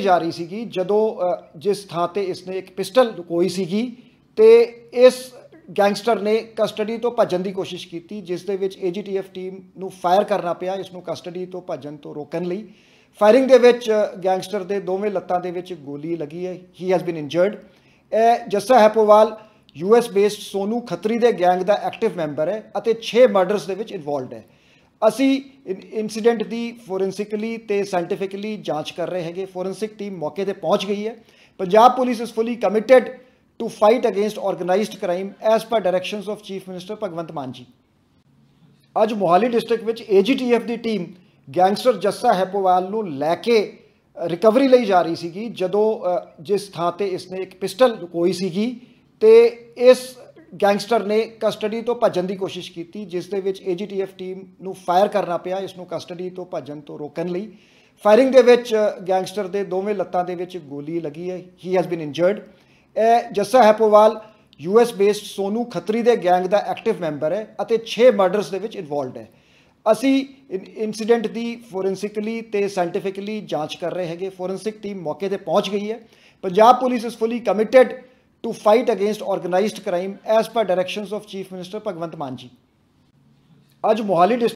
ਜਾ ਰਹੀ ਸੀਗੀ ਜਦੋਂ ਜਿਸ ਥਾਂ ਤੇ ਇਸਨੇ ਇੱਕ ਪਿਸਟਲ ਲੁਕੋਈ ਸੀਗੀ ਤੇ ਇਸ ਗੈਂਗਸਟਰ ਨੇ ਕਸਟਡੀ ਤੋਂ ਭੱਜਣ ਦੀ ਕੋਸ਼ਿਸ਼ ਕੀਤੀ ਜਿਸ ਦੇ ਵਿੱਚ ਏਜੀਟੀਐਫ ਟੀਮ ਨੂੰ ਫਾਇਰ ਕਰਨਾ ਪਿਆ ਇਸ ਨੂੰ ਕਸਟਡੀ ਤੋਂ ਭੱਜਣ ਤੋਂ ਰੋਕਣ ਲਈ ਫਾਇਰਿੰਗ ਦੇ ਵਿੱਚ ਗੈਂਗਸਟਰ ਦੇ ਦੋਵੇਂ ਲੱਤਾਂ ਦੇ ਵਿੱਚ ਗੋਲੀ ਲੱਗੀ ਹੈ ਹੀ ਹੈਜ਼ ਬੀਨ ਇੰਜਰਡ ਇਹ ਜੱਸਾ ਹੈਪੋਵਾਲ ਯੂਐਸ ਬੇਸਡ ਸੋਨੂ ਖੱਤਰੀ ਦੇ ਗੈਂਗ ਦਾ ਐਕਟਿਵ ਮੈਂਬਰ ਹੈ ਅਤੇ 6 ਮਰਡਰਸ ਦੇ ਵਿੱਚ ਇਨਵੋਲਡ ਹੈ ਅਸੀਂ ਇਨਸੀਡੈਂਟ ਦੀ ਫੋਰੈਂਸਿਕਲੀ ਤੇ ਸਾਇੰਟੀਫਿਕਲੀ ਜਾਂਚ ਕਰ ਰਹੇ ਹੈਗੇ ਫੋਰੈਂਸਿਕ ਟੀਮ ਮੌਕੇ ਤੇ ਪਹੁੰਚ ਗਈ ਹੈ Punjab police is fully committed to fight against organised crime as per directions of chief minister Bhagwant Mann ji ਅੱਜ ਮੋਹਾਲੀ ਡਿਸਟ੍ਰਿਕਟ ਵਿੱਚ ਏਜੀਟੀਐਫ ਦੀ ਟੀਮ ਗੈਂਗਸਟਰ ਜੱਸਾ ਹੈਪੋਵਾਲ ਨੂੰ ਲੈ ਕੇ ਰਿਕਵਰੀ ਲਈ ਜਾ ਰਹੀ ਸੀਗੀ ਜਦੋਂ ਜਿਸ ਥਾਂ ਤੇ ਇਸਨੇ ਇੱਕ ਪਿਸਟਲ ਕੋਈ ਸੀਗੀ ਤੇ ਇਸ ਗੈਂਗਸਟਰ ਨੇ ਕਸਟਡੀ ਤੋਂ ਭੱਜਣ ਦੀ ਕੋਸ਼ਿਸ਼ ਕੀਤੀ ਜਿਸ ਦੇ ਵਿੱਚ ਏਜੀਟੀਐਫ ਟੀਮ ਨੂੰ ਫਾਇਰ ਕਰਨਾ ਪਿਆ ਇਸ ਨੂੰ ਕਸਟਡੀ ਤੋਂ ਭੱਜਣ ਤੋਂ ਰੋਕਣ ਲਈ ਫਾਇਰਿੰਗ ਦੇ ਵਿੱਚ ਗੈਂਗਸਟਰ ਦੇ ਦੋਵੇਂ ਲੱਤਾਂ ਦੇ ਵਿੱਚ ਗੋਲੀ ਲੱਗੀ ਹੈ ਹੀ ਹੈਜ਼ ਬੀਨ ਇੰਜਰਡ ਇਹ ਜੱਸਾ ਹੈਪੋਵਾਲ ਯੂਐਸ ਬੇਸਡ ਸੋਨੂ ਖੱਤਰੀ ਦੇ ਗੈਂਗ ਦਾ ਐਕਟਿਵ ਮੈਂਬਰ ਹੈ ਅਤੇ 6 ਮਰਡਰਸ ਦੇ ਵਿੱਚ ਇਨਵੋਲਡ ਹੈ ਅਸੀਂ ਇਨਸੀਡੈਂਟ ਦੀ ਫੋਰੈਂਸਿਕਲੀ ਤੇ ਸਾਇੰਟੀਫਿਕਲੀ ਜਾਂਚ ਕਰ ਰਹੇ ਹੈਗੇ ਫੋਰੈਂਸਿਕ ਟੀਮ ਮੌਕੇ ਤੇ ਪਹੁੰਚ ਗਈ ਹੈ Punjab police is fully committed to fight against organized crime as per directions of Chief Minister Bhagwant Manji. ਅੱਜ ਮੋਹਾਲੀ